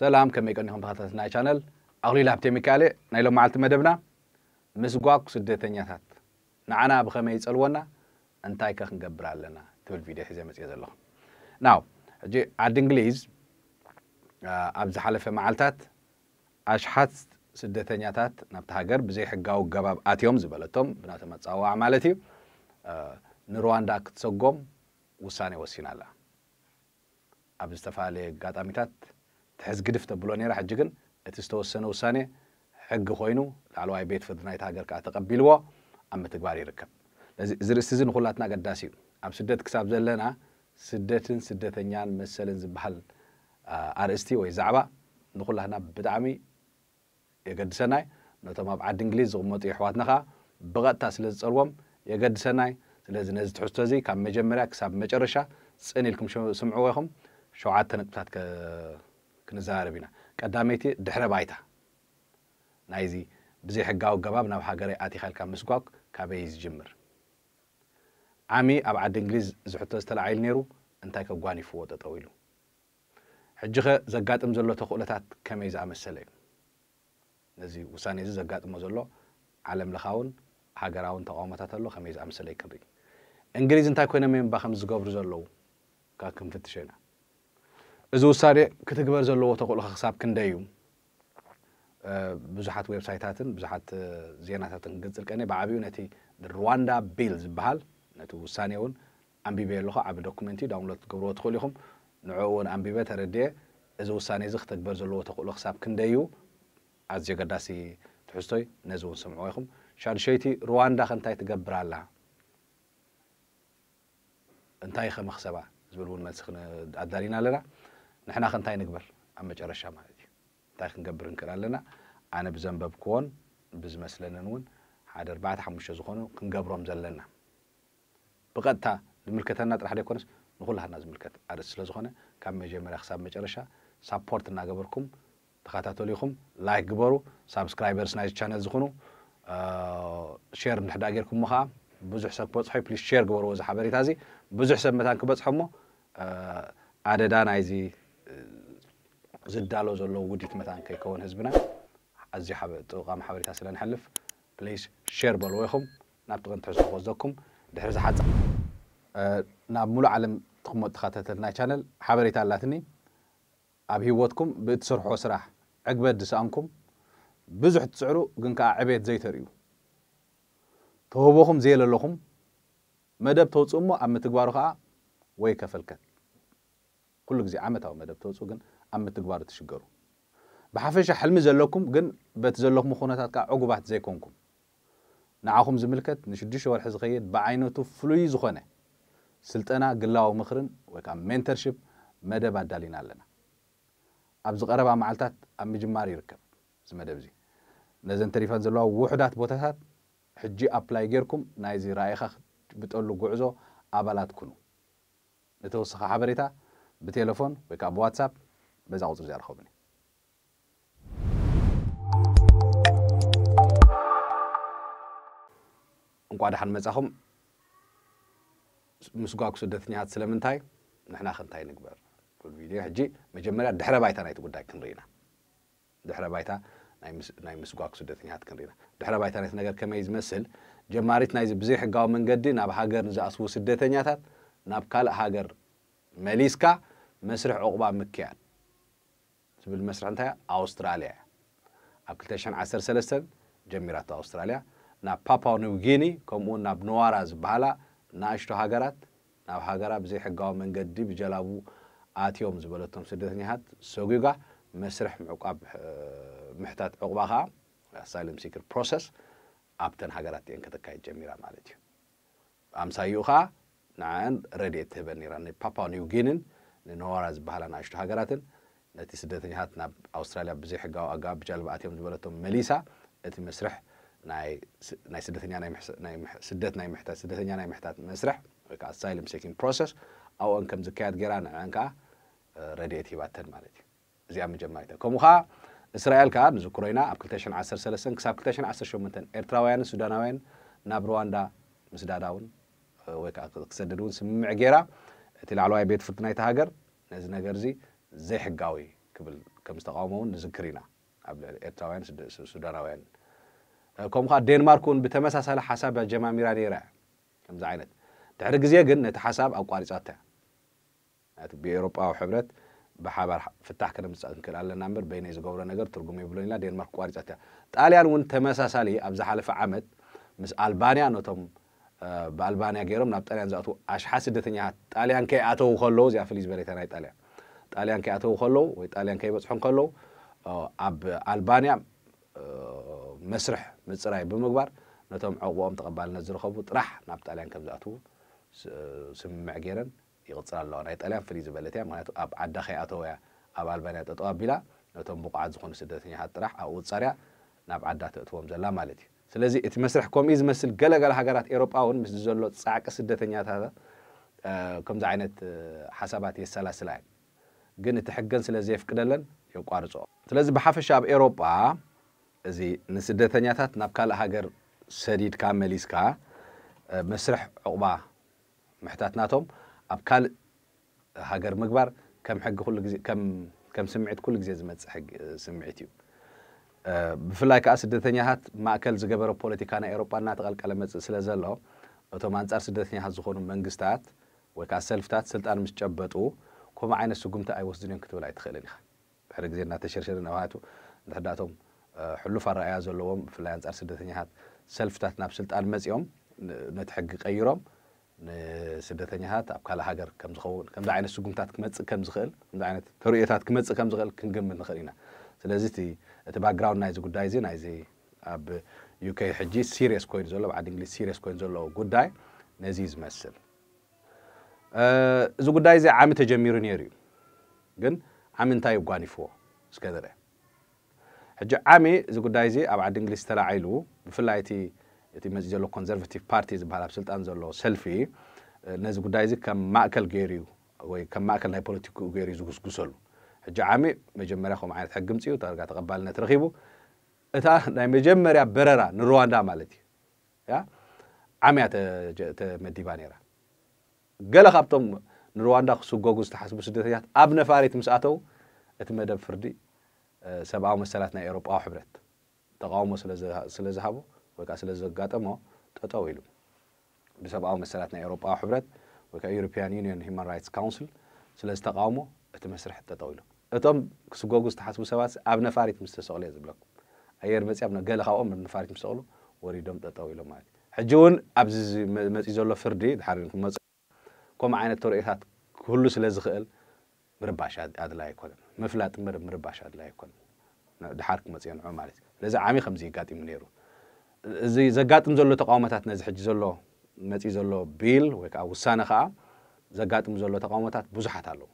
ሰላም ከመይ ቀኒኹም ተኸታተልቲ ናይ ቻነል ኣኽሊሉ ሃብቴ ሚካኤል ናይ ሎም መዓልቲ መደብና ምስ ጓጉ ስደተኛታት ንዓና ብኸመይ ይፀልወና እንታይ ከ ክንገብር ኣለና ትብል ቪድዮ ሒዘ መፅአ ዘለኹ ናው ሕጂ ዓዲ እንግሊዝ ኣብ ዝሓለፈ መዓልትታት ኣሽሓት ስደተኛታት ናብቲ ሃገር ብዘይ ሕጋዊ ገባብ ኣትዮም ዝበለቶም ብናተ መፀዋዕ ማለት እዩ ንሩዋንዳ ክትሰጎም ውሳነ ወሲና ኣላ ኣብ ዝተፈላለየ ኣጋጣሚታት ትሕዝግድፍ ተብሎ ነራ ሕጂ ግን እቲ ዝተወሰነ ውሳኔ ሕጊ ኮይኑ ላዕለዋይ ቤት ፍርዲ ናይቲ ሃገር ከዓ ተቐቢልዎ ኣብ ምትግባር ይርከብ እዚ ርእሲ እዚ ንኩላትና ኣገዳሲ እዩ ኣብ ስደት ክሳብ ዘለና ስደትን ስደተኛን መሰልን ዝበሃል ኣርእስቲ ወይ ዛዕባ ንኩላትና ብጣዕሚ የገድሰናይ ነቶም ኣብ ዓዲ እንግሊዝ ዝቕመጡ ኣሕዋትና ከዓ ብቐጥታ ስለ ዝፀልዎም የገድሰናይ ስለዚ ነዚ ትሕዝቶ እዚ ካብ መጀመርያ ክሳብ መጨረሻ ፅን ኢልኩም ስምዕዎ ኢኹም ሸውዓተ ነጥብታት ክንዛረብ ኢና ቀዳመይቲ ድሕረ ባይታ ናይዚ ብዘይ ሕጋዊ ገባብ ናብ ሃገረይ ኣቲኻ ኢልካ ምስጓግ ካበይ ዝጅምር ዓሚ ኣብ ዓዲ እንግሊዝ ዝሕቶ ዝተላዓይሉ ነይሩ እንታይ ከጓኒፍዎ ጠጠው ኢሉ ሕጂ ኸ ዘጋጥም ዘሎ ተኽእሎታት ከመይ ዝኣመሰለ እዩ ነዚ ውሳነ እዚ ዘጋጥሞ ዘሎ ዓለም ለኻውን ሃገራውን ተቃውሞታት ኣሎ ከመይ ዝኣመሰለ ይክርኢ እንግሊዝ እንታይ ኮይኖም እምባ ከም ዝገብሩ ዘለዉ ካብ ክንፍትሸ ኢና እዚ ውሳኔ ክትግበር ዘለዎ ተኽእሎ ክሳብ ክንደይ እዩ ብዙሓት ዌብሳይታትን ብዙሓት ዜናታትን ክገፅል ቀኒ ብዓብዩ ነቲ ሩዋንዳ ቢል ዝበሃል ነቲ ውሳኔ እውን ኣንቢበ ኣለኹ ዓብ ዶኩመንት እዩ ዳውንሎድ ትገብርዎ ትኽእሉ ኢኹም ንዕኡ እውን ኣንቢበ ተረድየ እዚ ውሳኔ እዚ ክተግበር ዘለዎ ተኽእሎ ክሳብ ክንደይ እዩ ኣዝዩ ኣገዳሲ ትሕዝቶይ ነዚ እውን ስምዕዎ ኢኹም ሻድሸይቲ ሩዋንዳ ከንታይ ትገብር ኣላ እንታይ ከመክሰባ ዝብል እውን መልሲ ኣዳሊና ኣለና ንሕና ኸ እንታይ ንግበር ኣብ መጨረሻ ማለት እዩ እንታይ ክንገብር ንክእል ኣለና ኣነ ብዘንበብ ክዎን ብዝመስለንን እውን ሓደ ኣርባዕተ ሓሙሽተ ዝኾኑ ክንገብሮም ዘለና ብቐጥታ ዝምልከተና ጥራሕ ደይኮነስ ንኹላሃና ዝምልከት ኣርእስ ስለ ዝኾነ ካብ መጀመርያ ክሳብ መጨረሻ ሳፖርት እናገበርኩም ተኸታተሉ ኢኹም ላይክ ግበሩ ሳብስክራይበርስ ናይ ቻነል ዝኾኑ ሼር ምድሕዳ ጌርኩምሞ ከዓ ብዙሕ ሰብ ክበፅሖ ፕሊስ ሼር ግበርዎ እዚ ሓበሬታ እዚ ብዙሕ ሰብ መታን ክበፅሖ ሞ ኣደዳ ናይዚ ዝዳሎ ዘሎ ውዲት መታን ከይከውን ህዝብና ኣዝዩ ጠቃሚ ሓበሬታ ስለ ንሕልፍ ፕሊዝ ሼር በልዎ ኢኹም ናብቲ ቕን ትሕዝቶ ክወስደኩም ድሕሪ ዝሓፀ ናብ ሙሉእ ዓለም ትቕመጡ ተኸታተል ናይ ቻነል ሓበሬታ ኣላትኒ ኣብ ሂወትኩም ብእትሰርሖ ስራሕ ዕግበት ዝሰኣንኩም ብዙሕ ትፅዕሩ ግን ከዓ ዕቤት ዘይተርእዩ ተህቦኹም ዘየ ኣለኹም መደብ ተውፅኡ እሞ ኣብ ምትግባሩ ከዓ ወይ ከፈልከት ኩሉ ግዜ ዓመታዊ መደብ ተውፅኡ ግን ኣብ ምትግባር ትሽገሩ ብሓፈሻ ሕልሚ ዘለኩም ግን በቲ ዘለኹም ኩነታት ከዓ ዕጉባት ዘይኮንኩም ንዓኹም ዝምልከት ንሽዱሽተ ወርሒ ዝኸይድ ብዓይነቱ ፍሉይ ዝኾነ ስልጠና ግላዊ ምኽርን ወይ ከዓ ሜንተርሽፕ መደብ ኣዳሊና ኣለና ኣብዚ ቀረባ መዓልትታት ኣብ ምጅማር ይርከብ እዚ መደብ እዚ ነዘን ተሪፈን ዘለዋ ውሕዳት ቦታታት ሕጂ ኣፕላይ ጌርኩም ናይዚ ራእይኻ ብጠሉ ጉዕዞ ኣባላት ኩኑ ንተወሳኺ ሓበሬታ ብቴሌፎን ወይ ከዓ ብዋትሳፕ በዛው ዝርዝር ኸብኒ እንኳ ድሓን መጻኹም ምስጓጉ ስደተኛታት ስለምንታይ ንሕና ክንታይ ንግበር ቪድዮ ሕጂ መጀመርያ ድሕረ ባይታ ናይቲ ጉዳይ ክንርኢ ኢና ድሕረ ባይታ ናይ ምስጓግ ስደተኛታት ኢና ድሕረ ባይታ ናይቲ ነገር ከመይ ዝመስል ጀማሪት ናይዚ ብዘይ ሕጋዊ መንገዲ ናብ ሃገር ንዝኣስቡ ስደተኛታት ናብ ካልእ ሃገር መሊስካ መስርሕ ዕቑባ ምክያድ ዝብል መስርዕ እንታይ ኣውስትራልያ እያ ኣብ 213 ጀሚራታ ኣውስትራልያ ናብ ፓፓ ኒው ጊኒ ከምኡውን ናብ ነዋራ ዝበሃላ ንኣሽቶ ሃገራት ናብ ሃገራ ብዘይ ሕጋዊ መንገዲ ብጀላቡ ኣትዮም ዝበለቶም ስደተኛታት ሰጉጋ መስርሕ ምዕቋብ ምሕታት ዕቑባ ከዓ ኣሳይለም ሲክር ፕሮሰስ ኣብተን ሃገራት እየን ከተካየድ ጀሚራ ማለት እዩ ኣምሳይኡ ከዓ ንዓአን ረድኤት ትህበን ነራ ንፓፓ ኒው ጊኒን ንነዋራ ዝበሃላ ንኣሽቶ ሃገራትን ነቲ ስደተኛታት ናብ ኣውስትራልያ ብዘይ ሕጋዊ ኣጋብ ብጃልባ ኣትዮም ዝበለቶም መሊሳ እቲ መስርሕ ናይ ስደተኛ ስደት ናይ ምሕታት ስደተኛ ናይ ምሕታት መስርሕ ወይ ከዓ ሳይለም ሴኪንግ ፕሮሰስ ኣብኡን ከም ዝካየድ ጌራ ንዕን ከዓ ረድኤት ሂባተን ማለት እዩ እዚኣ መጀመሪት ከምኡ ከዓ እስራኤል ከዓ ንዝክሮ ኢና ኣብ 213 ክሳብ 218 ኤርትራውያንን ሱዳናውያን ናብ ሩዋንዳ ምስዳዳ እውን ወይ ከዓ ክሰደድ እውን ስምምዕ ጌራ እቲ ላዕለዋይ ቤት ፍርዲ ናይቲ ሃገር ነዚ ነገር እዚ ዘይሕጋዊ ክብል ከም ዝተቃወሞ እውን ንዝክር ኢና ኣብ ልዕሊ ኤርትራውያን ሱዳናውያን ከምኡ ከዓ ዴንማርክ እውን ብተመሳሳሊ ሓሳብ ጀማሚራ ነይራ ከምዚ ዓይነት ድሕሪ ግዜ ግን ነቲ ሓሳብ ኣቋሪፃታ ቲ ብኤሮጳዊ ሕብረት ብሓባር ፍታሕ ከነምፅእ ክንክእል ኣለና እምበር በይነ ዝገብሮ ነገር ትርጉም የብሎን ኢላ ዴንማርክ ቋሪፃታ ጣልያን እውን ተመሳሳሊ ኣብ ዝሓለፈ ዓመት ምስ ኣልባንያ ነቶም ብኣልባንያ ገይሮም ናብ ጣልያን ዝኣትዉ ኣሽሓ ስደተኛታት ጣልያን ከይኣተዉ ከለዉ እዚኣ ፍልይ ዝበለታ ናይ ጣልያን ጣልያን ከይኣተዉ ከለዉ ወይ ጣልያን ከይበፅሑ ከለዉ ኣብ ኣልባንያ መስርሕ ምፅራይ ብምግባር ነቶም ዕቑቦኦም ተቐባልነት ዝረኸቡ ጥራሕ ናብ ጣልያን ከም ዝኣትዉ ስምምዕ ገይረን ይቕፅር ኣለዋ ናይ ጣልያን ፍልይ ዝበለት እያ ምክንያቱ ኣብ ዓዳ ከይኣተወ እያ ኣብ ኣልባንያ ጠጠው ኣቢላ ነቶም ብቑዓት ዝኾኑ ስደተኛታት ጥራሕ ኣብኡ ፃርያ ናብ ዓዳ ተእትዎም ዘላ ማለት እዩ ስለዚ እቲ መስርሕ ከምኡ ዝመስል ገለገለ ሃገራት ኤሮጳ እውን ምስ ዘሎ ፃዕቂ ስደተኛታት ከምዚ ዓይነት ሓሳባት የሰላስላ እየን ግን እቲ ሕገን ስለ ዘየፍቅደለን የቋርፆ ስለዚ ብሓፈሻ ኣብ ኤውሮጳ እዚ ንስደተኛታት ናብ ካልእ ሃገር ሰዲድካ መሊስካ መስርሕ ዕቑባ ምሕታት ናቶም ኣብ ካልእ ሃገር ምግባር ከም ሕጊ ኩሉ ግዜ ከም ስምዒት ኩሉ ግዜ ዝመፅእ ስምዒት እዩ ብፍላይ ከዓ ስደተኛታት ማእከል ዝገበረ ፖለቲካ ናይ ኤውሮጳ እናተቐልቀለ መፅእ ስለ ዘሎ እቶም ኣንጻር ስደተኛታት ዝኾኑ መንግስትታት ወይ ከዓ ሰልፍታት ስልጣን ምስ ጨበጡ ከምኡ ዓይነት ስጉምቲ ኣይወስድን እዮም ክትብል ኣይትኽእልን ኢኻ ድሕሪ ግዜ እናተሸርሸርን ኣብሃቱ ድሕዳቶም ሕሉፍ ኣረኣያ ዘለዎም ብፍላይ ኣንጻር ስደተኛታት ሰልፍታት ናብ ስልጣን መፂኦም ነቲ ሕጊ ቀይሮም ንስደተኛታት ኣብ ካልእ ሃገር ከም ዝኸውን ከምዚ ዓይነት ስጉምታት ክመፅእ ከም ዝኽእል ከምዚ ዓይነት ተርእዮታት ክመፅእ ከም ዝኽእል ክንግምት ንኽእል ኢና ስለዚ እቲ እቲ ባክግራውንድ ናይዚ ጉዳይ እዚ ናይዚ ኣብ ዩኬ ሕጂ ሲሪየስ ኮይኑ ዘሎ ብዓዲ እንግሊዝ ሲሪየስ ኮይኑ ዘሎ ጉዳይ ነዚ ዝመስል آه، زوج داي زي عام تجميرو نيريو جن عام انتاي وقاني فو سكادره حجة عامي زوج داي زي أبو عاد انجليس تلا عيلو بفلا ايتي ايتي مزيجلو كونزرفتيف بارتيز بحالا بسلطان زولو سلفي نزوج داي زي كم ماكل غيريو وي كم ماكل ناي بوليتيكو غيريو زوج سكوسولو حجة عامي مجمري اخو معاني تحقم تيو تارقا تقبالنا ترخيبو اتا ناي مجمري برارا نروان دا مالتي يا عامي اتا مديبانيرا قال خابتم نرواندا خصو جوجو استحسب سدتيات ابن فاريت مساتو اتمدب فردي سبعة مسالات نا اوروبا حبرت تقاوم سلازه سلازهابو وكا سلازه غاتمو تطاويلو بسبعة مسالات نا اوروبا حبرت وكا يوروبيان يونيون هيومن رايتس كونسل سلازه تقاومو اتمسرح تطاويلو اتم خصو جوجو استحسب سبات ابن فاريت مستسقلي زبلك اير مسي ابن قال خاوم ابن فاريت مستسقلو وريدوم تطاويلو مالك حجون ابزي مسي زولو فردي حارينكم كم عينة ترئيسات كل سلزق إل مرباش هذا لا يكون مفلات مر مرباش هذا لا يكون دحرك مزيان عمارس لذا عامي خمسين قاتم نيرو زي زقات مزلو تقامة تنزح جزلو متي زلو بيل ويك أو سنة خا زقات مزلو تقامة بزحة تلو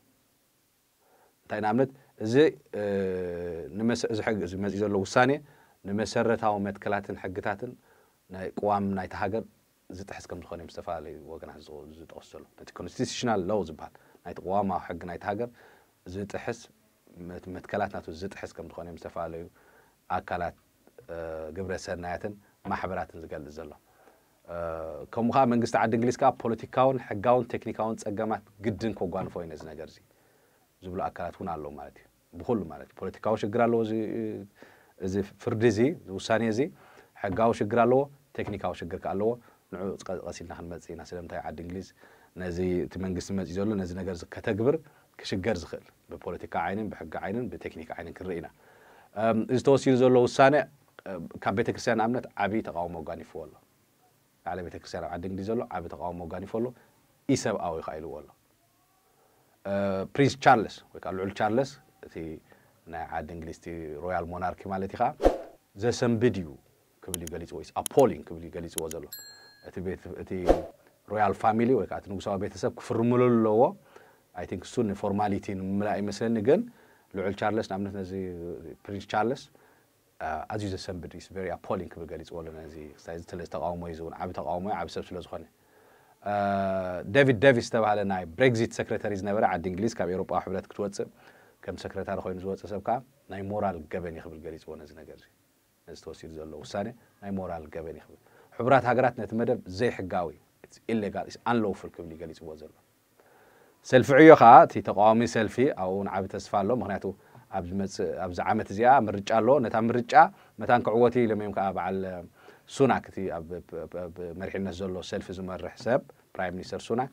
تاين عملت زي اه نمس زي حق زي متي زلو سنة نمسرتها ومتكلاتن حقتاتن نقوام نايتهاجر ዝጥሕስ ከም ዝኾነ እዮም ዝተፈላለዩ ወገናት ዝጠቕሱ ዘሎ ነቲ ኮንስቲቱሽናል ሎው ዝበሃል ናይቲ ቅዋማ ሕጊ ናይቲ ሃገር ዝጥሕስ መትከላት ናቱ ዝጥሕስ ከም ዝኾነ እዮም ዝተፈላለዩ ኣካላት ግብረ ሰናያትን ማሕበራትን ዝገልፅ ዘሎ ከምኡ ከዓ መንግስቲ ዓዲ እንግሊዝ ከዓ ፖለቲካውን ሕጋውን ቴክኒካውን ፀገማት ግድን ከጓንፎ እዩ ነዚ ነገር እዚ ዝብሉ ኣካላት እውን ኣለዉ ማለት እዩ ብኩሉ ማለት እዩ ፖለቲካዊ ሽግር ኣለዎ እዚ ፍርዲ እዚ ውሳኔ እዚ ሕጋዊ ሽግር ኣለዎ ቴክኒካዊ ሽግር ከ ኣለዎ ንዕኡ ቀሲልና ክንመፅ ኢና ስለምንታይ ዓዲ እንግሊዝ ነዚ እቲ መንግስቲ መፅኡ ዘሎ ነዚ ነገር ከተግብር ክሽገር ዝኽእል ብፖለቲካ ዓይንን ብሕጊ ዓይንን ብቴክኒክ ዓይንን ክንርኢ ኢና እዚ ተወሲዱ ዘሎ ውሳነ ካብ ቤተ ክርስትያን ኣብነት ዓብዪ ተቃውሞ ጋኒፍዎ ኣሎ ላዕለ ቤተ ክርስትያን ኣብ ዓዲ እንግሊዝ ዘሎ ዓብዪ ተቃውሞ ጋኒፎ ኣሎ ኢሰብኣዊ ካኢልዎ ኣሎ ፕሪንስ ቻርለስ ወይ ከዓ ልዑል ቻርለስ እቲ ናይ ዓዲ እንግሊዝ እቲ ሮያል ሞናርኪ ማለት እዩ ከዓ ዘሰንብድ እዩ ክብል እዩ ገሊፅዎ ኣፖሊን ክብል እዩ ገሊፅዎ ዘሎ እቲ ቤት እቲ ሮያል ፋሚሊ ወይ ከዓ እቲ ንጉሳዊ ቤተሰብ ክፍርምሉ ኣለዎ ኣይ ቲንክ እሱ ንፎርማሊቲ ንምምላእ ይመስለኒ ግን ልዑል ቻርለስ ንኣብነት ነዚ ፕሪንስ ቻርለስ ኣዝዩ ዘሰንብድ ኢስ ቨሪ ኣፖሊንግ ክብል ገሊፅዎ ኣሎ ነዚ ስለዚ ተቃውሞ እዩ ዝእውን ዓብ ተቃውሞ እዩ ዓብ ሰብ ስለ ዝኾነ ደቪድ ደቪስ ዝተባሃለ ናይ ብሬግዚት ሰክረታሪ ዝነበረ ዓዲ እንግሊዝ ካብ ኤሮጳዊ ሕብረት ክትወፅእ ከም ሰክረታሪ ኮይኑ ዝወፅእ ሰብ ከዓ ናይ ሞራል ገበን ይክብል ገሊፅዎ ነዚ ነገር እዚ ነዚ ተወሲዱ ዘሎ ውሳኔ ናይ ሞራል ገበን ይክብል ሕቡራት ሃገራት ነቲ መደብ ዘይሕጋዊ ኢሌጋል ኣንሎውፉል ክብል ገሊፅዎ ዘሎ ሰልፊ ዕዮ ከዓ እቲ ተቃዋሚ ሰልፊ ኣብኡ እውን ዓብ ተስፋ ኣሎ ምክንያቱ ኣብዚ ዓመት እዚኣ ምርጫ ኣሎ ነታ ምርጫ መታን ክዕወት ኢሎም ከዓ በዓል ሱናክ እቲ ኣብ መሪሕነት ዘሎ ሰልፊ ዝመርሕ ሰብ ፕራይም ሚኒስተር ሱናክ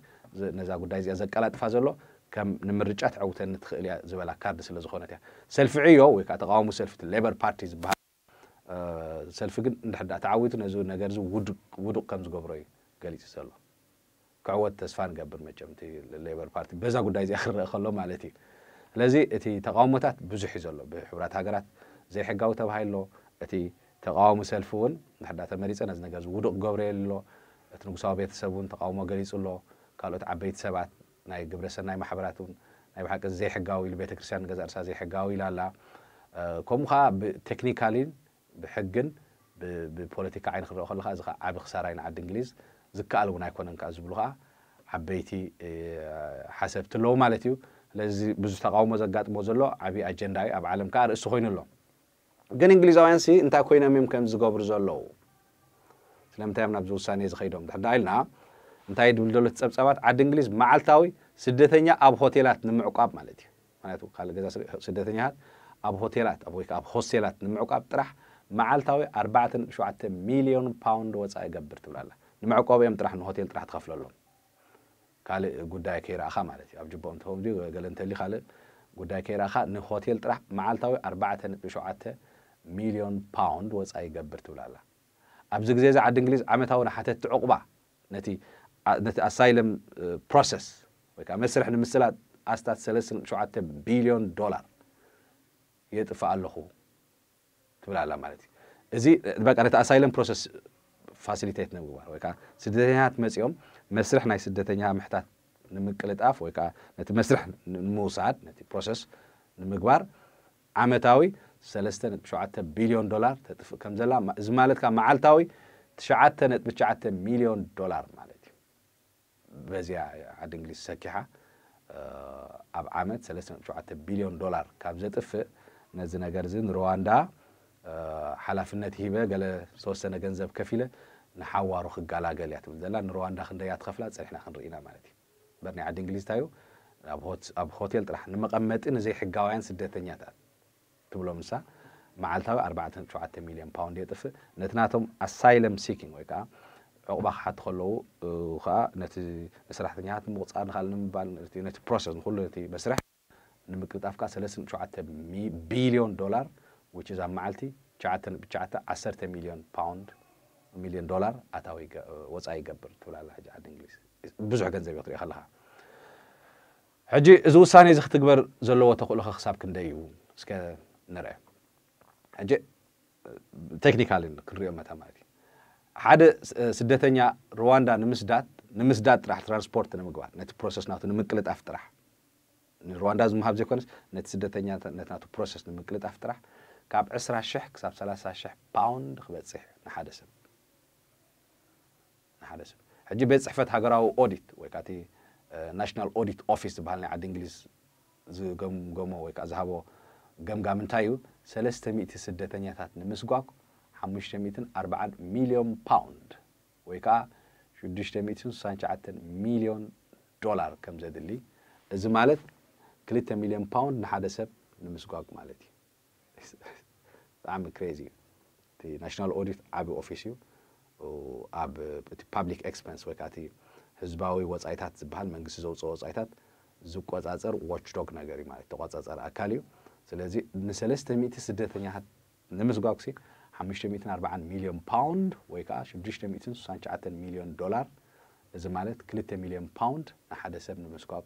ነዛ ጉዳይ እዚኣ ዘቀላጥፋ ዘሎ ከም ንምርጫ ትዕውተኒ ትኽእል እያ ዝበላ ካርድ ስለ ዝኾነት እያ ሰልፊ ዕዮ ወይ ከዓ ተቃዋሚ ሰልፊ ሌበር ፓርቲ ዝበሃል ሰልፊ ግን እንድሕዳ ተዓዊቱ ነዚ ነገር ውዱቕ ከም ዝገብሮ እዩ ገሊፅ ዘሎ ክዕወት ተስፋ ንገብር መቸም እቲ ሌበር ፓርቲ በዛ ጉዳይ እዚኣ ክንርኢ ከሎ ማለት እዩ ስለዚ እቲ ተቃውሞታት ብዙሕ እዩ ዘሎ ብሕብራት ሃገራት ዘይሕጋዊ ተባሂሉ እቲ ተቃዋሚ ሰልፊ እውን ንሕዳ ተመሪፀ ነዚ ነገር ውዱቕ ክገብሮ የሉ ኣሎ እቲ ንጉሳዊ ቤተሰብ እውን ተቃውሞ ገሊፁ ኣሎ ካልኦት ዓበይቲ ሰባት ናይ ግብረሰናይ ማሕበራት እውን ናይ ብሓቂ ዘይሕጋዊ ኢሉ ቤተክርስትያን ንገዛ ርሳ ዘይሕጋዊ ኢላ ኣላ ከምኡ ከዓ ብቴክኒካሊን ብሕግን ብፖለቲካ ዓይኒ ክንርኢ ከለካ እዚ ዓብ ክሳራ ንዓዲ እንግሊዝ ዝከኣል እውን ኣይኮነን ከዓ ዝብሉ ከዓ ዓበይቲ ሓሰብቲ ኣለዉ ማለት እዩ ስለዚ ብዙሕ ተቃውሞ ዘጋጥሞ ዘሎ ዓብዪ ኣጀንዳ እዩ ኣብ ዓለም ከዓ ርእሲ ኮይኑ ኣሎ ግን እንግሊዛውያን ሲ እንታይ ኮይኖም እዮም ከም ዝገብሩ ዘለዉ ስለምንታይ እዮም ናብዚ ውሳኔ ዝኸይዶም ድሕዳ ኢልና እንታይ ድብል ዘሎ ፀብፀባት ዓዲ እንግሊዝ መዓልታዊ ስደተኛ ኣብ ሆቴላት ንምዕቋብ ማለት እዩ ምክንያቱ ካልእ ገዛ ስደተኛታት ኣብ ሆቴላት ወይ ከዓ ኣብ ሆስቴላት ንምዕቋብ ጥራሕ معالتاوي أربعة شو مليون باوند وتسعة جبر تقول الله نمعك أبي أمتراح إنه هتيل تراح تخفل لهم قال جوداي كير أخا مالتي أبجيب بون توم دي قال أنت اللي خاله جوداي كير أخا إنه هتيل تراح معالتاوي أربعة شو مليون باوند وتسعة جبر تقول الله أبجيك زي زعاد إنجليز عمتها ونحتة تعقبة نتي نتي أسايلم بروسس ويكام مسرح نمثلات أستات سلسل شو عتة بليون دولار يدفع لهو ትብላላ ማለት እዩ እዚ በቃ ነቲ ኣሳይለም ፕሮሰስ ፋሲሊቴት ንምግባር ወይ ከዓ ስደተኛታት መፂኦም መስርሕ ናይ ስደተኛ ምሕታት ንምቅልጣፍ ወይ ከዓ ነቲ መስርሕ ንምውሳድ ነቲ ፕሮሰስ ንምግባር ዓመታዊ 3.7 ቢልዮን ዶላር ተጥፍእ ከም ዘላ እዚ ማለት ከዓ መዓልታዊ 9.9 ሚሊዮን ዶላር ማለት እዩ በዚያ ዓዲ እንግሊዝ ሰኪሓ ኣብ ዓመት 3.7 ቢልዮን ዶላር ካብ ዘጥፍእ ነዚ ነገር እዚ ንሩዋንዳ ሓላፍነት ሂበ ገለ ዝተወሰነ ገንዘብ ከፍ ኢለ ንሓዋሩ ክጋላገል እያ ትብል ዘላ ንሩዋንዳ ክንደያ ትኸፍላ ፀኒሕና ክንርኢና ማለት እዩ እምበር ናይ ዓዲ እንግሊዝ እንታይ እዩ ኣብ ሆቴል ጥራሕ ንመቐመጢ ንዘይ ሕጋውያን ስደተኛታት ትብሎም ንሳ መዓልታዊ 47 ሚልዮን ፓውንድ የጥፍእ ነቲ ናቶም ኣሳይለም ሲኪንግ ወይ ከዓ ዕቑባ ክሓት ከለዉ ከዓ ነቲ ሰራሕተኛታት ንምቁፃር ንካል ንምባል ነቲ ፕሮሰስ ንኩሉ ነቲ መስርሕ ንምቅልጣፍ ከዓ 37 ቢልዮን ዶላር ዊች ኢዝ ኣብ መዓልቲ 9 ሚልዮን ፓውንድ ሚልዮን ዶላር ኣታዊ ወፃኢ ይገብር ትብላላ ሕጂ ዓዲ እንግሊዝ ብዙሕ ገንዘብ እዩ ክትሪኢ ከለካ ሕጂ እዚ ውሳነ እዚ ክትግበር ዘለዎ ተኽእሎ ኸ ክሳብ ክንደይ እዩ እስከ ንርአ ሕጂ ቴክኒካል ክንሪኦ መታ ማለት እዩ ሓደ ስደተኛ ሩዋንዳ ንምስዳት ንምስዳት ጥራሕ ትራንስፖርት ንምግባር ነቲ ፕሮሰስ ናቱ ንምቅልጣፍ ጥራሕ ንሩዋንዳ ዝምሃብ ዘይኮነስ ነቲ ስደተኛ ነቲ ናቱ ፕሮሰስ ንምቅልጣፍ ጥራሕ ካብ 20,000 ክሳብ 30,000 ፓውንድ ክበፅሕ ንሓደ ሰብ ንሓደ ሰብ ሕጂ ቤት ፅሕፈት ሃገራዊ ኦዲት ወይ ከዓ እቲ ናሽናል ኦዲት ኦፊስ ዝበሃል ናይ ዓዲ እንግሊዝ ዝገምገሞ ወይ ከዓ ዝሃቦ ገምጋም እንታይ እዩ 300 ስደተኛታት ንምስጓግ 540 ሚልዮን ፓውንድ ወይ ከዓ 669 ሚልዮን ዶላር ከም ዘድሊ እዚ ማለት 2 ሚልዮን ፓውንድ ንሓደ ሰብ ንምስጓግ ማለት እዩ ብጣዕሚ ክሬዚ እዩ እቲ ናሽናል ኦዲት ዓብ ኦፊስ እዩ ኣብ እቲ ፓብሊክ ኤክስፐንስ ወይ ከዓ እቲ ህዝባዊ ወፃኢታት ዝበሃል መንግስቲ ዘውፅኦ ወፃኢታት ዝቆፃፀር ዋችዶግ ነገር እዩ ማለት ተቆፃፀር ኣካል እዩ ስለዚ ንሰለስተ ሚእቲ ስደተኛታት ንምስጓጉሲ 540 ሚሊዮን ፓውንድ ወይ ከዓ 669 ሚሊዮን ዶላር እዚ ማለት 2 ሚሊዮን ፓውንድ ንሓደ ሰብ ንምስጓግ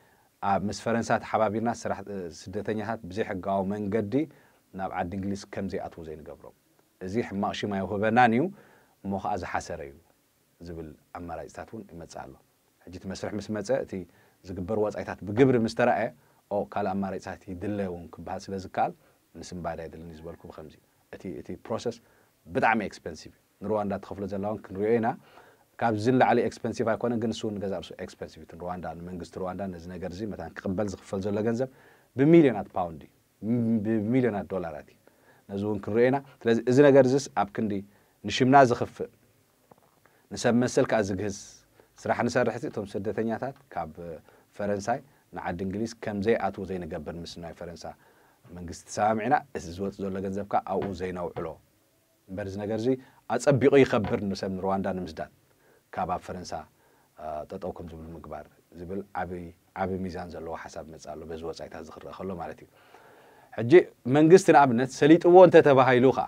ኣብ ምስ ፈረንሳ ተሓባቢርና ስደተኛታት ብዘይሕጋዊ መንገዲ ናብ ዓዲ እንግሊዝ ከም ዘይኣትዉ ዘይንገብሮም እዚ ሕማቕ ሽማ ይውህበናን እዩ እሞ ከዓ ዝሓሰረ እዩ ዝብል ኣማራፂታት እውን ይመፅእ ኣሎ ሕጂ እቲ መስርሕ ምስ መፀ እቲ ዝግበር ወፃኢታት ብግብሪ ምስ ተረእየ ኦ ካልእ ኣማራፂታት ይድለ እውን ክበሃል ስለ ዝከኣል ምስ ምባዳ የድልኒ ዝበልኩ ብከምዚ እቲ እቲ ፕሮሰስ ብጣዕሚ ኤክስፐንሲቭ እዩ ንሩዋንዳ ትኸፍሎ ዘለውን ክንሪኦ ኢና ካብ ዝንላዕሊ ኤክስፐንሲቭ ኣይኮነን ግን ንሱ ገዛ ርሱ ኤክስፐንሲቭ እቲ ሩዋንዳ ንመንግስቲ ሩዋንዳ ነዚ ነገር እዚ መታን ክቕበል ዝኽፈል ዘሎ ገንዘብ ብሚልዮናት ፓውንድ እዩ ብሚልዮናት ዶላራት እዩ ነዚ እውን ክንሪኦ ኢና ስለዚ እዚ ነገር እዚስ ኣብ ክንዲ ንሽምና ዝኽፍእ ንሰብ መሰል ከዓ ዝግህዝ ስራሕ ንሰርሕ እቶም ስደተኛታት ካብ ፈረንሳይ ንዓዲ እንግሊዝ ከምዘይኣትዎ ዘይንገብር ምስ ናይ ፈረንሳ መንግስቲ ተሰማሚዕና እዚ ዝወፅእ ዘሎ ገንዘብካ ኣብኡ ዘይነውዕሎ እምበር እዚ ነገር እዚ ኣፀቢቑ ይኸብር ንሰብ ንሩዋንዳ ንምስዳት ካብ ኣብ ፈረንሳ ጠጠው ከም ዝብሉ ምግባር ዝብል ዓብይ ዓብይ ሚዛን ዘለዎ ሓሳብ መፅ ኣሎ በዚ ወፃኢታት ዝክረአ ከሎ ማለት እዩ ሕጂ መንግስቲ ንኣብነት ሰሊጥዎ እንተተባሂሉ ከዓ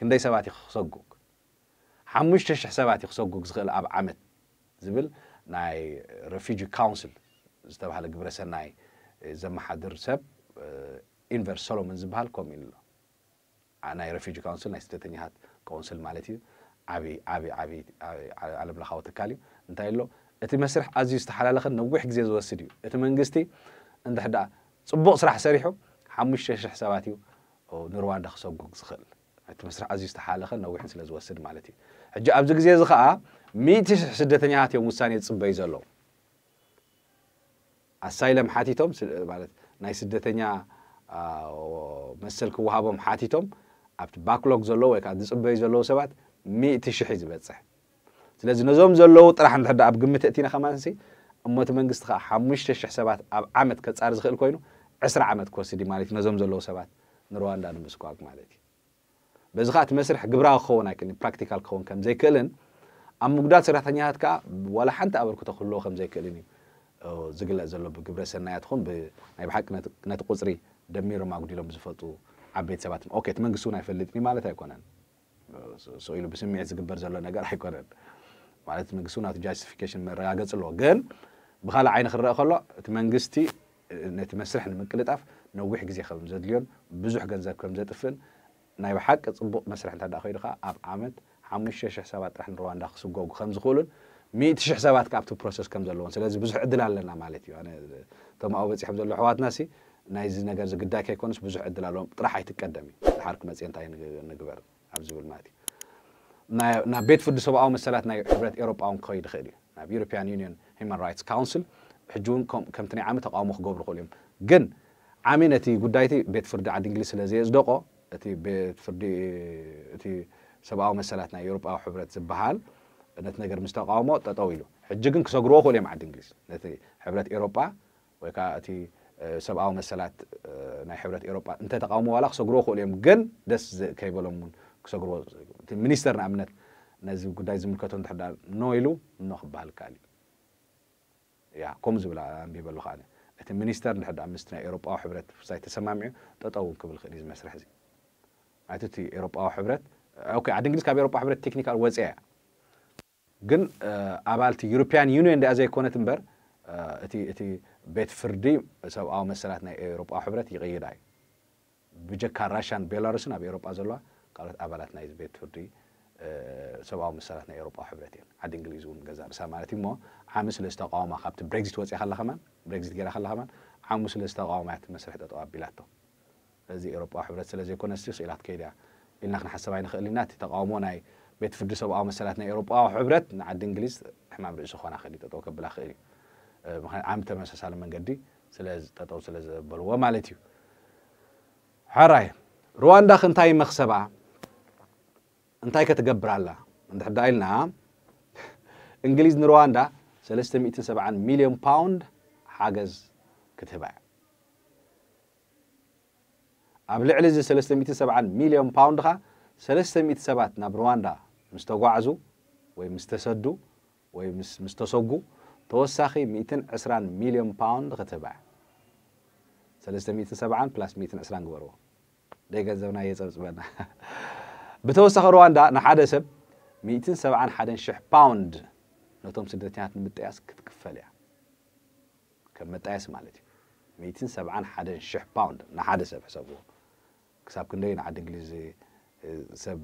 ክንደይ ሰባት እዩ ክሰጉግ ሓሙሽተ ሽሕ ሰባት እዩ ክሰጉግ ዝኽእል ኣብ ዓመት ዝብል ናይ ሬፊጂ ካውንስል ዝተባሃለ ግብረ ሰናይ ዘመሓድር ሰብ ኢንቨርስ ሶሎሞን ዝበሃል ከምኡ ኢሉ ኣሎ ናይ ሬፊጂ ካውንስል ናይ ስደተኛታት ካውንስል ማለት እዩ ዓብይ ዓብይ ዓብይ ዓለምለኻዊ ትካል እዩ እንታይ ኣሎ እቲ መስርሕ ኣዝዩ ዝተሓላለኸን ነዊሕ ግዜ ዝወስድ እዩ እቲ መንግስቲ እንድሕ ደኣ ፅቡቕ ስራሕ ሰሪሑ ሓሙሽተ ሽሕ ሰባት እዩ ንሩዋንዳ ክሰጉግ ዝኽእል እቲ መስርሕ ኣዝዩ ዝተሓላለኸን ነዊሕን ስለ ዝወስድ ማለት እዩ ሕጂ ኣብዚ ግዜ እዚ ከዓ ሚእቲ ሽሕ ስደተኛታት እዮም ውሳኔ ዝፅበዩ ዘለዉ ኣሳይለም ሓቲቶም ማለት ናይ ስደተኛ መሰል ክወሃቦም ሓቲቶም ኣብቲ ባክሎግ ዘሎ ወይ ከዓ ዝፅበዩ ዘለዉ ሰባት ሚእቲ ሽሕ እዩ ዝበፅሕ ስለዚ ነዞም ዘለው ጥራሕ እንድሕር ዳ ኣብ ግምት እቲና ከማንሲ እሞ እቲ መንግስቲ ከዓ ሓሙሽተ ሽሕ ሰባት ኣብ ዓመት ከፃሪ ዝኽእል ኮይኑ ዕስራ ዓመት ክወስድ እዩ ማለት እዩ ነዞም ዘለው ሰባት ንሩዋንዳ ንምስጓግ ማለት እዩ በዚ ከዓ እቲ መስርሕ ግብራዊ ክኸውን ኣይክእልን ፕራክቲካል ክኸውን ከም ዘይክእልን ኣብ ምጉዳል ሰራሕተኛታት ከዓ ዋላ ሓንቲ ኣበርክቶ ክህልዎ ከም ዘይክእልን እዩ ዝግለፅ ዘሎ ብግብረ ሰናያት ኹን ናይ ብሓቂ ነቲ ቁፅሪ ደሚሮም ኣጉዲሎም ዝፈልጡ ዓበይቲ ሰባት ኦኬ እቲ መንግስቲ እውን ኣይፈልጥን ማለት ኣይኮነን ኢሉ ብስምዒት ዝግበር ዘሎ ነገር ኣይኮነን ማለት መንግስቲ ናቱ ጃስቲፊኬሽን መረጋገፅ ኣለዎ ግን ብካልእ ዓይኒ ክረአ ከሎ እቲ መንግስቲ ነቲ መስርሕ ንምቅልጣፍ ነዊሕ ግዜ ከም ዘድልዮን ብዙሕ ገንዘብ ከም ዘጥፍን ናይ ብሓቂ ፅቡቅ መስርሕ እንተ ዳ ኮይኑ ከዓ ኣብ ዓመት ሓሙሽተ ሽሕ ሰባት ጥራሕ ንሩዋንዳ ክስጎጉ ከም ዝኽእሉን ሚእቲ ሽሕ ሰባት ካብቲ ፕሮሰስ ከም ዘለዎን ስለዚ ብዙሕ ዕድል ኣለና ማለት እዩ እቶም ኣብኡ በፂሖም ዘሎ ኣሕዋትና ሲ ናይዚ ነገር ዝግዳይ ከይኮንስ ብዙሕ ዕድል ኣለዎም ጥራሕ ኣይትቀደም እዩ ድሓር ክመፅእ እንታይ ንግበር زبل مالتي نا بيت فود سبعة مسالات نا بيت أوروبا أو كايد خيري نا بيوروبيان يونيون هيمان رايتس كونسل حجون كم كم تني عامة أو مخ جبر قليم جن عامين تي قدايتي بيت فرد عاد إنجليز لزي أزدقة تي بيت فرد تي سبعة مسالات نا أوروبا أو حبرت زبحال نت نجر مستقامة تطويلو حجون كسر قوه قليم عاد إنجليز نتي حبرت أوروبا ويكا تي آه، سبعة مسالات آه، نا حبرت أوروبا أنت تقاومو ولا خسر قوه قليم جن دس كيبلون ክሰግርዎ እቲ ሚኒስተር ንኣብነት ነዚ ጉዳይ ዝምልከቶ እንድሕር ኖ ኢሉ ኖ ክበሃል ይከኣል እዩ ያ ከምኡ ዝብል ኣንቢበሉ ከዓ እቲ ሚኒስተር እንድሕር ዳ ምስቲ ናይ ኤሮጳዊ ሕብረት ፍሳይ ተሰማሚዑ ጠጠው ክብል ክእል እዩ ዝመስርሕ እዚ ማለት እቲ ኤሮጳዊ ሕብረት ዓዲ እንግሊዝ ካብ ኤሮጳ ሕብረት ቴክኒካል ወፅያ እያ ግን ኣባልቲ ዩሮፕያን ዩኒየን ዳኣ ዘይኮነት እምበር እቲ ቤት ፍርዲ ሰብኣዊ መሰላት ናይ ኤሮጳ ሕብረት ይቕይዳ እዩ ብጀካ ራሽያን ቤላሩስን ኣብ ኤሮጳ ዘለዋ ካልኦት ኣባላት ናይ ቤት ፍርዲ ሰብኣዊ መሰላት ናይ ኤሮጳ ሕብረት እየን ዓዲ እንግሊዝ እውን ገዛ ርሳ ማለት እዩ እሞ ዓሚ ስለ ዝተቃወማ ካብቲ ብሬግዚት ወፅኢ ከለኸማን ብሬግዚት ገይራ ከለኸማን ዓሙ ስለ ዝተቃወማት መስርሕ ጠጠው ኣቢላቶ እዚ ኤሮጳ ሕብረት ስለ ዘይኮነ ስ ስኢላት ከይድ እያ ኢልና ክንሓሰብ ኣይንኽእል ኢና እቲ ተቃውሞ ናይ ቤት ፍርዲ ሰብኣዊ መሰላት ናይ ኤሮጳ ሕብረት ንዓዲ እንግሊዝ ሕማም ርእሲ ክኾና ክእል እዩ ጠጠው ከብላ ክእል እዩ ምክንያት ዓሚ ተመሳሳሊ መንገዲ ጠጠው ስለ ዝበልዎ ማለት እዩ ሓራይ ሩዋንዳ ክንታይ መክሰባ እንታይ ከተገብር ኣላ እንድሕዳ ኢልና እንግሊዝ ንሩዋንዳ 370 ሚልዮን ፓውንድ ሓገዝ ክትህባ እያ ኣብ ልዕሊ እዚ 370 ሚልዮን ፓውንድ ኸ 300 ሰባት ናብ ሩዋንዳ ምስ ተጓዕዙ ወይ ምስ ተሰዱ ወይ ምስ ተሰጉ ተወሳኺ 120 ሚልዮን ፓውንድ ክትህባ እያ 370 ፕላስ 120 ግበርዎ ደይ ገንዘብና የፀብፅበና ብተወሳኺ ሩዋንዳ ንሓደ ሰብ 171,000 ፓውንድ ነቶም ስደተኛት ንምጥያስ ክትክፈል እያ ከም መጣየስ ማለት እዩ 171,000 ፓውንድ ንሓደ ሰብ ሕሰብዎ ክሳብ ክንደይ ንዓዲ እንግሊዝ ሰብ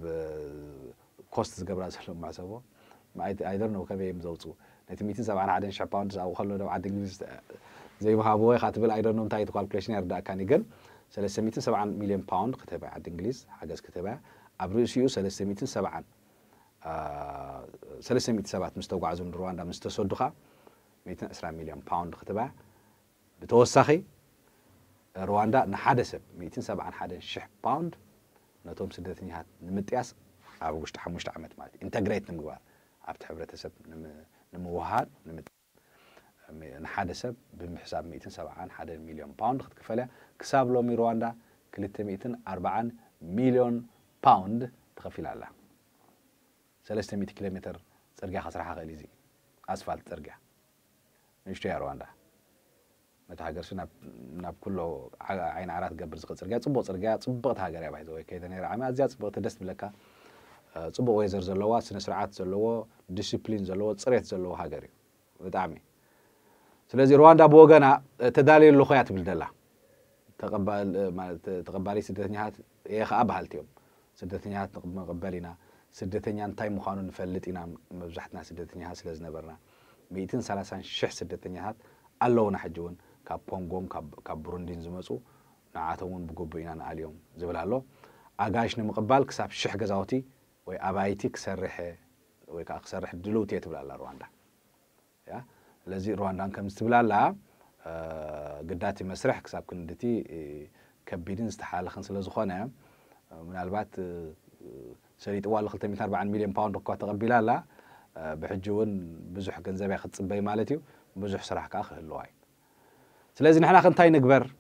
ኮስት ዝገብራ ዘሎ ማዕሰቦ ኣይደርኖ ከመይ እዮም ዘውፅኡ ነቲ 171,000 ፓውንድ ኣብኡ ከሎ ዶ ዓዲ እንግሊዝ ዘይወሃቦ ወይ ካ ትብል ኣይደርኖ እንታይ እቲ ኳልኩሌሽን የርዳእካኒ ግን 370 ሚሊዮን ፓውንድ ክትህበያ ዓዲ እንግሊዝ ሓገዝ ክትህበያ أبريسيو سلسميت سبعا سلسميت سبعة مستوى عزون رواندا مستوى صدقة ميتين أسرع مليون باوند ختبع بتوسخي رواندا نحادة سب ميتين سبعة نحادة شح باوند نتوم سدتني هات نمتياس أبوش تحمش تعمت مالت انتجريت نمجوار أبت حبرة سب نم نموهاد نمت نحادة سب بمحساب ميتين سبعة نحادة مليون باوند ختكفلة كسابلو مي رواندا كلتة ميتين أربعة مليون ፓውንድ ተኸፊላ ኣላ ሰለስተ ሚት ኪሎ ሜትር ፅርግያ ከስራሕ ክእል እዩ ኣስፋልት ፅርግያ ንእሽቶ ያ ሩዋንዳ ነቲ ሃገር ናብ ኩሎ ዓይኒ ዓራ ትገብር ዝኽእል ፅርግያ ፅቡቅ ፅርግያ ፅብቕቲ ሃገር እያ ባይዘወይ ከይደ ነይረ ዓሚ ኣዝያ ፅብቕቲ ደስ ትብለካ ፅቡቅ ወይዘር ዘለዋ ስነ ስርዓት ዘለዎ ዲስፕሊን ዘለዎ ፅሬት ዘለዎ ሃገር እዩ ብጣዕሚ ስለዚ ሩዋንዳ ብወገና ተዳልየሉ ኮያ ትብል ደላ ተቐባሊ ስደተኛታት እየ ከዓ ባህልቲ እዮም ስደተኛታት ንቕበል ኢና ስደተኛ እንታይ ምዃኑ ንፈልጥ ኢና መብዛሕትና ስደተኛታት ስለ ዝነበርና 130,000 ስደተኛታት ኣለዉና ሕጂ እውን ካብ ኮንጎን ካብ ብሩንዲን ዝመፁ ንዓቶም እውን ብግቡእ ኢና ንኣልዮም ዝብል ኣሎ ኣጋሽ ንምቕባል ክሳብ ሽሕ ገዛውቲ ወይ ኣባይቲ ክሰርሐ ወይ ከዓ ክሰርሕ ድልውት እየ ትብል ኣላ ሩዋንዳ ስለዚ ሩዋንዳን ከምዚ ትብል ኣላ ግዳቲ መስርሕ ክሳብ ክንድቲ ከቢድን ዝተሓለኽን ስለ ዝኾነ من منالبات شريط اول 204 مليون باوند ركوا تقبل لا بحجي ون بزح جنزب ياخذ صبي مالتي بزح صراحه كاخ اللواي سلازي نحنا خنتاي نكبر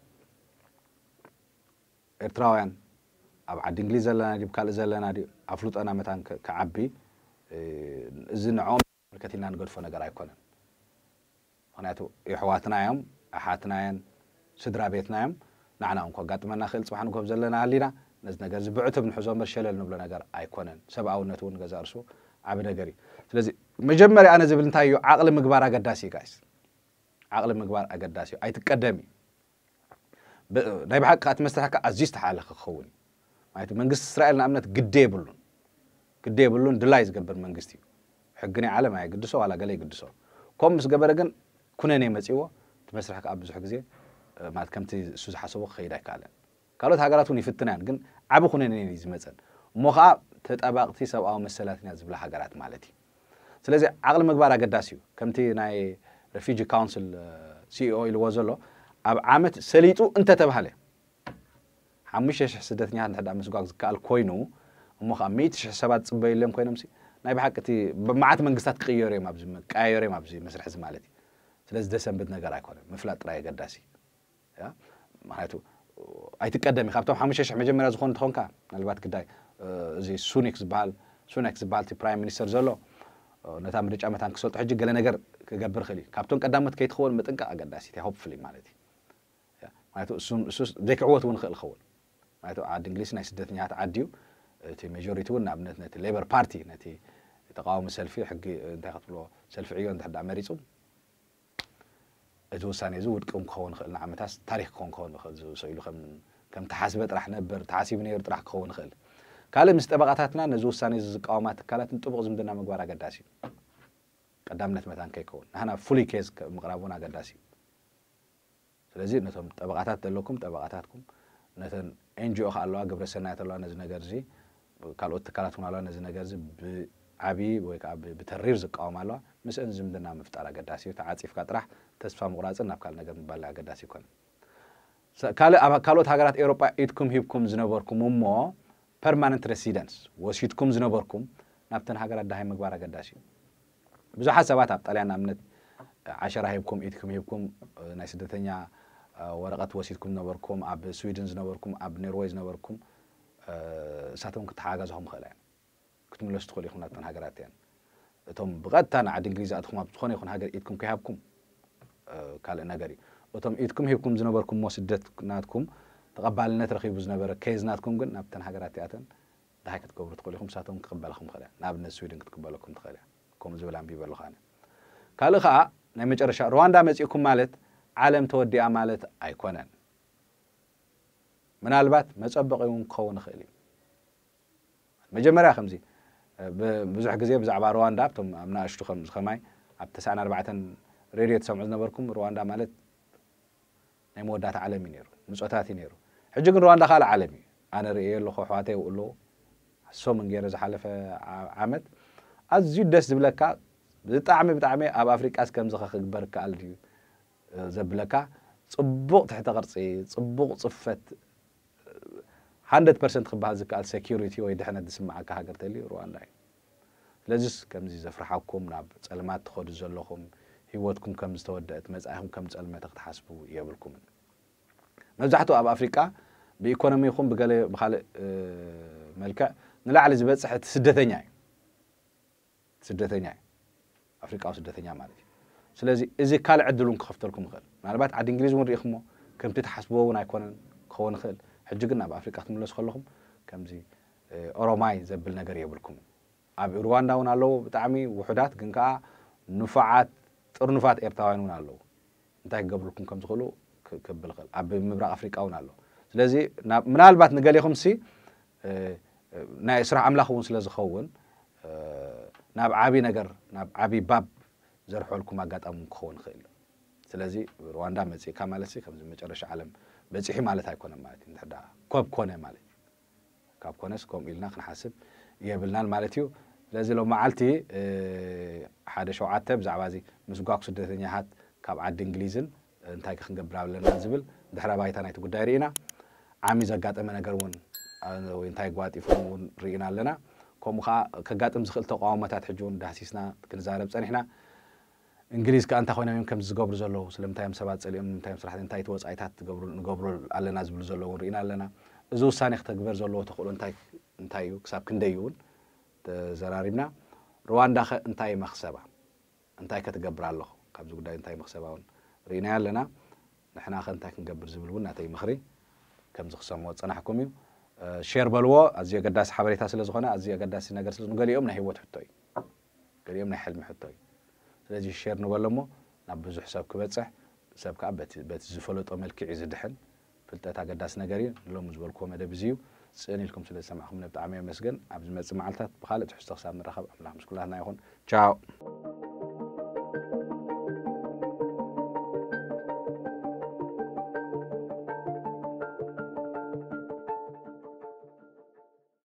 ارتراوان اب عاد انجليزي لنا دي بكال زلنا دي افلوط انا متان كعبي زي نعوم كتلنا نقدفو نغير ايكون هناتو يحواتنا يوم احاتنا ين سدرا بيتنا يوم نعنا انكو قاتمنا خيل سبحانكو بزلنا علينا ነዚ ነገር እዚ ብዕቱብ ንሕዞ መሸለ ንብሎ ነገር ኣይኮነን ሰብኣውነት እውን ገዛ እርሱ ዓብ ነገር እዩ ስለዚ መጀመርያ ኣነ ዝብል እንታይ እዩ ዓቕሊ ምግባር ኣገዳሲ እዩ ጋይስ ዓቕሊ ምግባር ኣገዳሲ እዩ ኣይትቀደም እዩ ናይ ብሓቂ እቲ መስተካከ ኣዝዩ ዝተሓለኸ ክኸውን እዩ ማለት መንግስቲ እስራኤል ንኣብነት ግዴ የብሉን ግዴ የብሉን ድላይ ዝገብር መንግስቲ እዩ ሕጊ ናይ ዓለም ኣይግድሶ ዋላ ገለ ይግድሶ ከምኡ ምስ ገበረ ግን ኩነን የመፂዎ እቲ መስራሕ ከዓ ብዙሕ ግዜ ማለት ከምቲ እሱ ዝሓሰቦ ክኸይድ ኣይከኣለን ካልኦት ሃገራት እውን ይፍትናያን ግን ዓብ ኩነን እዩ ዝመፀን እሞ ከዓ ተጠባቕቲ ሰብኣዊ መሰላት ኢና ዝብላ ሃገራት ማለት እዩ ስለዚ ዓቕሊ ምግባር ኣገዳሲ እዩ ከምቲ ናይ ሬፊጂ ካውንስል ሲኢኦ ኢልዎ ዘሎ ኣብ ዓመት ሰሊጡ እንተተባሃለ ሓሙሽተ ሽሕ ስደተኛታት ንሕዳ ምስጓግ ዝከኣል ኮይኑ እሞ ከዓ ሚእቲ ሽሕ ሰባት ዝፅበዩሎም ኮይኖም ናይ ብሓቂ እቲ ብመዓት መንግስታት ክቅየሩ እዮም ኣብዚ መቀያየሩ እዮም ኣብዚ መስርሕ እዚ ማለት እዩ ስለዚ ደሰንብት ነገር ኣይኮነን ምፍላጥ ጥራይ ኣገዳሲ ምክንያቱ ኣይትቀደም ካብቶም ሓሙሽተ ሽሕ መጀመርያ ዝኾኑ ትኾንካ ምናልባት ግዳይ እዚ ሱኒክ ዝበሃል ሱናክ ዝበሃል እቲ ፕራይም ሚኒስተር ዘሎ ነታ ምርጫ መታን ክሰልጡ ሕጂ ገለ ነገር ክገብር ክእል እዩ ካብቶም ቀዳሞት ከይትኸውን ምጥንቃቕ ኣገዳሲ እታ ሆፕፍሊ ማለት እዩ ማለት እሱ ዘይክዕወት እውን ክእል ኸውን ማለት ዓዲ እንግሊዝ ናይ ስደተኛታት ዓዲ እዩ እቲ ሜጆሪቲ እውን ንኣብነት ነቲ ሌበር ፓርቲ ነቲ ተቃዋሚ ሰልፊ ሕጊ እንታይ ክትብሎ ሰልፊ ዕዮ እንድሕዳ መሪፁ እቲ ውሳነ እዚ ውድቂ ክኸውን ይኽእል ንዓመታት ታሪክ ክኾን ክኸውን ይኽእል ዝሰኢሉ ከም ተሓስበ ጥራሕ ነበር ተሓሲቡ ነይሩ ጥራሕ ክኸውን ይኽእል ካልእ ምስ ጠበቃታትና ነዚ ውሳነ እዚ ዝቃወማ ትካላትን ጥቡቕ ዝምድና ምግባር ኣገዳሲ እዩ ቀዳምነት መታን ከይከውን ንሕና ፍሉይ ኬዝ ምቕራብ እውን ኣገዳሲ እዩ ስለዚ ነቶም ጠበቃታት ዘለኩም ጠበቃታትኩም ነተን ኤንጂኦ ከ ኣለዋ ግብረ ሰናያት ኣለዋ ነዚ ነገር እዚ ካልኦት ትካላት እውን ኣለዋ ነዚ ነገር እዚ ብዓብዪ ወይ ከዓ ብተሪር ዝቃወማ ኣለዋ ምስአን ዝምድና ምፍጣር ኣገዳሲ እዩ ተዓፂፍካ ጥራሕ ተስፋ ምቑራፅን ናብ ካልእ ነገር ምባል ኣገዳሲ ይኮነ ካልኦት ሃገራት ኤውሮጳ ኢድኩም ሂብኩም ዝነበርኩም እሞ ፐርማነንት ሬሲደንስ ወሲድኩም ዝነበርኩም ናብተን ሃገራት ዳሃይ ምግባር ኣገዳሲ እዩ ብዙሓት ሰባት ኣብ ጣልያን ኣብነት ዓሸራ ሂብኩም ኢድኩም ሂብኩም ናይ ስደተኛ ወረቐት ወሲድኩም ዝነበርኩም ኣብ ስዊድን ዝነበርኩም ኣብ ኖርዌይ ዝነበርኩም እሳቶም ክትሓጋዝኹም ክእላ እዮም ክትምለሱ ትኽእሉ ኢኹም ናብተን ሃገራት እየን እቶም ብቐጥታ ንዓዲ እንግሊዝ ኣትኹም ኣብ ዝኾነ ይኹን ሃገር ኢድኩም ከይሃብኩም كالي نغري وتم ايدكم هيكم زنبركم مسدت ناتكم تقبل نترخيب زنبر كيز ناتكم قلنا بتن حجرات ياتن دهيك تقبل تقول لكم ساتون قبلكم خلا ناب نسويدن تقبلكم تخلا كوم زولان بيبل خان كالي خا نمج رشا رواندا مزيكم مالت عالم تودي مالت ايكونن من البات مزبقون كون خيلي مجمره خمزي بزح جزيه بزع باروان دابتم امنا اشتو خمز خماي اب 94 ريريت سمع زنبركم رواندا مالت نيمو دات عالمي نيرو مصوتاتي نيرو حجيكن رواندا خال عالمي انا ريئي اللو خوفاتي وقلو سو من غير زحالف عامد از زيو دس دبلكا بتعمي بتعمي اب افريك اس كم زخخ اكبر كال دي زبلكا صبوق تحت غرصي صبوق صفت 100% خبها زكا السيكوريتي ويدحنا دسمعك هاقرتي لي رواندا لازم كمزي زفرحكم ناب سلمات تخرج لهم ሂወትኩም ከም ዝተወደአት መፃኢኹም ከም ዝፀልመተ ክትሓስቡ የብልኩምን መብዛሕትኡ ኣብ ኣፍሪቃ ብኢኮኖሚ ይኹን ብገለ ብካልእ መልክዕ ንላዕሊ ዝበፅሕ እቲ ስደተኛ እዩ ስደተኛ እዩ ኣፍሪቃዊ ስደተኛ ማለት እዩ ስለዚ እዚ ካልእ ዕድል እውን ክኸፍተልኩም ይኽእል ምናልባት ዓዲ እንግሊዝ እውን ርኢኹሞ ከምቲ ተሓስብዎ እውን ኣይኮነን ክኸውን ይኽእል ሕጂ ግን ናብ ኣፍሪቃ ክትምለሱ ከለኹም ከምዚ ኦሮማይ ዘብል ነገር የብልኩም ኣብ ሩዋንዳ እውን ኣለዎ ብጣዕሚ ውሑዳት ግን ከዓ ንፉዓት ጥርኑፋት ኤርትራውያን እውን ኣለዉ እንታይ ክገብርኩም ከም ዝኽእሉ ክብል ይኽእል ኣብ ምብራቅ ኣፍሪቃ እውን ኣሎ ስለዚ ምናልባት ንገሊኹም ሲ ናይ ስራሕ ኣምላኽ እውን ስለ ዝኸውን ናብ ዓብዪ ነገር ናብ ዓብዪ ባብ ዘርሕበልኩም ኣጋጣሚ ክኸውን ይኽእል ስለዚ ሩዋንዳ መፅኢካ ማለት ከምዚ መጨረሻ ዓለም በፂሒ ማለት ኣይኮነን ማለት እዩ ንድሕዳ ኮብ ኮነ ማለት እዩ ካብ ኮነስ ከምኡ ኢልና ክንሓስብ የብልናን ማለት እዩ ስለዚ ሎም መዓልቲ ሓደ ሸውዓተ ብዛዕባ እዚ ምስ ጓኩ ስደተኛታት ካብ ዓዲ እንግሊዝን እንታይ ክንገብር ኣብለና ዝብል ድሕረ ባይታ ናይቲ ጉዳይ ርኢና ዓሚ ዘጋጠመ ነገር እውን ወይ እንታይ ጓጢፎም እውን ርኢና ኣለና ከምኡ ከዓ ከጋጥም ዝኽእል ተቃዋሞታት ሕጂ እውን ዳህሲስና ክንዛረብ ፀኒሕና እንግሊዝ ከዓ እንታይ ኮይኖም እዮም ከም ዝገብሩ ዘለዉ ስለምንታይ እዮም ሰባት ፀሊኦም ንምንታይ ስራሕ ስራሕቲ እንታይ ተወፃኢታት ንገብሩ ኣለና ዝብሉ ዘለዉ ርኢና ኣለና እዚ ውሳነ ክተግበር ዘለዎ ተኽእሎ እንታይ እዩ ክሳብ ክንደይ እውን ተዘራሪብና ሩዋንዳ ኸ እንታይ መክሰባ እንታይ ከተገብር ኣለኹ ካብዚ ጉዳይ እንታይ መክሰባ እውን ርኢናዮ ኣለና ንሕና ኸ እንታይ ክንገብር ዝብል እውን ናተይ ምኽሪ ከምዚ ክሰምዎ ፀናሕኩም እዩ ሼር በልዎ ኣዝዩ ኣገዳሲ ሓበሬታ ስለ ዝኾነ ኣዝዩ ኣገዳሲ ነገር ስለ ገሊኦም ናይ ሂወት ሕቶ እዩ ገሊኦም ናይ ሕልሚ ሕቶ እዩ ስለዚ ሼር ንበሎ እሞ ናብ ብዙሕ ሰብ ክበፅሕ ሰብ ከዓ በቲ ዝፈለጦ መልክዕ እዩ ዝድሕን ፍልጠት ኣገዳሲ ነገር እዩ ንሎም ዝበልክዎ መደብ እዚ እዩ ፅእን ኢልኩም ስለ ዝሰማዕኹም ብጣዕሚ መስገን ኣብ ዝመፅእ መዓልታት ብካልእ ትሕዝቶ ክሳብ ንረኸብ ኣምላኽ ምስኩላትና ይኹን ቻው